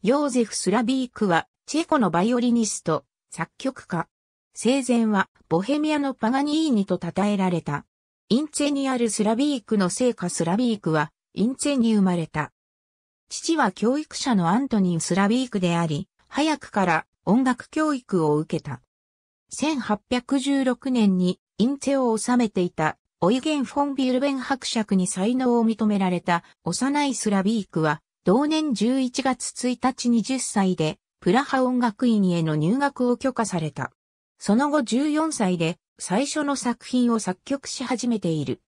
ヨーゼフ・スラビークは、チェコのバイオリニスト、作曲家。生前は、ボヘミアのパガニーニと称えられた。インツェにあるスラビークの聖家スラビークは、インツェに生まれた。父は教育者のアントニン・スラビークであり、早くから音楽教育を受けた。1816年にインツェを治めていたオイゲン・フォン・ビルベン伯爵に才能を認められた幼いスラビークは同年11月1日20歳で、プラハ音楽院への入学を許可された。その後14歳で最初の作品を作曲し始めている。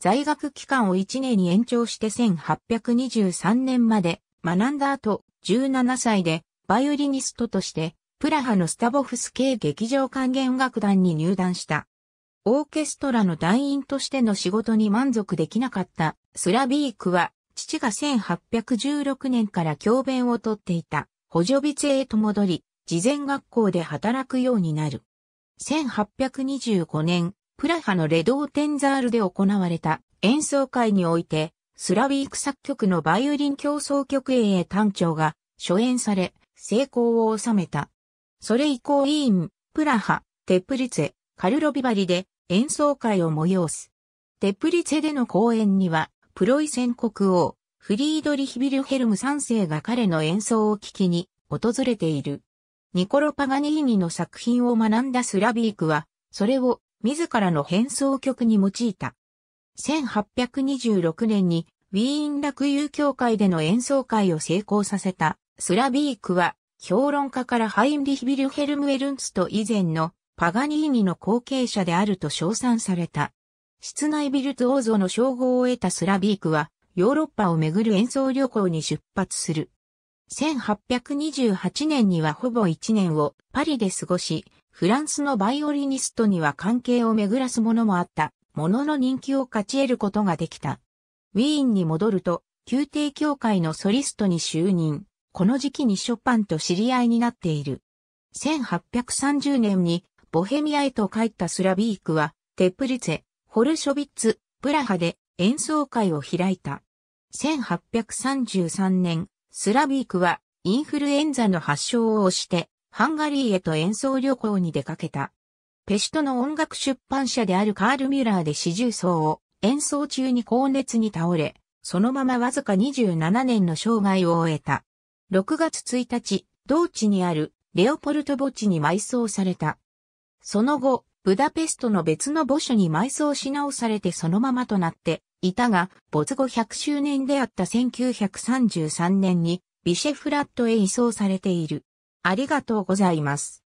在学期間を1年に延長して1823年まで学んだ後、17歳でバイオリニストとしてプラハのスタボフス系劇場管弦楽団に入団した。オーケストラの団員としての仕事に満足できなかったスラビークは父が1816年から教鞭をとっていた、補助備制へと戻り、事前学校で働くようになる。1825年、プラハのレドーテンザールで行われた演奏会において、スラビーク作曲のバイオリン競争曲英英単調が初演され、成功を収めた。それ以降ーン、プラハ、テプリツェ、カルロビバリで演奏会を催す。テプリツェでの公演には、プロイセン国王、フリードリヒ・ビルヘルム3世が彼の演奏を聴きに訪れている。ニコロ・パガニーニの作品を学んだスラビークは、それを自らの変奏曲に用いた。1826年にウィーン楽友協会での演奏会を成功させたスラビークは、評論家からハインリヒ・ビルヘルム・エルンツと以前のパガニーニの後継者であると称賛された。室内ビルトオーゾの称号を得たスラビークは、ヨーロッパをぐる演奏旅行に出発する。1828年にはほぼ1年をパリで過ごし、フランスのバイオリニストには関係を巡らすものもあったものの人気を勝ち得ることができた。ウィーンに戻ると、宮廷協会のソリストに就任。この時期にショパンと知り合いになっている。1830年にボヘミアへと帰ったスラビークは、テプリツェ、ホルショビッツ、プラハで演奏会を開いた。1833年、スラビークはインフルエンザの発症をして、ハンガリーへと演奏旅行に出かけた。ペシトの音楽出版社であるカール・ミュラーで四重奏を演奏中に高熱に倒れ、そのままわずか27年の生涯を終えた。6月1日、同地にあるレオポルト墓地に埋葬された。その後、ブダペストの別の墓所に埋葬し直されてそのままとなっていたが、没後100周年であった1933年にビシェフラットへ移送されている。ありがとうございます。